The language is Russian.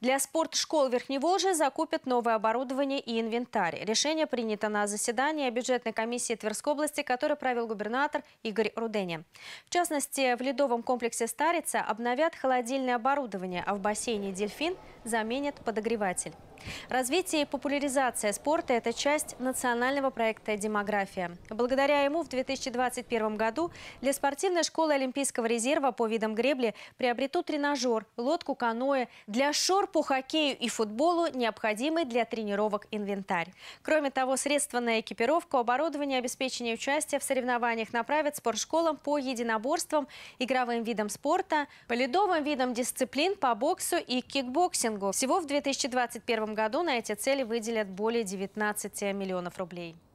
Для спортшкол Верхневолжья закупят новое оборудование и инвентарь. Решение принято на заседании бюджетной комиссии Тверской области, которое провел губернатор Игорь Руденин. В частности, в ледовом комплексе «Старица» обновят холодильное оборудование, а в бассейне «Дельфин» заменят подогреватель. Развитие и популяризация спорта – это часть национального проекта «Демография». Благодаря ему в 2021 году для спортивной школы Олимпийского резерва по видам гребли приобретут тренажер, лодку, каноэ. Для шор по хоккею и футболу необходимый для тренировок инвентарь. Кроме того, средства на экипировку, оборудование, обеспечение участия в соревнованиях направят спортшколам по единоборствам, игровым видам спорта, по ледовым видам дисциплин, по боксу и кикбоксингу. Всего в 2021 году на эти цели выделят более 19 миллионов рублей.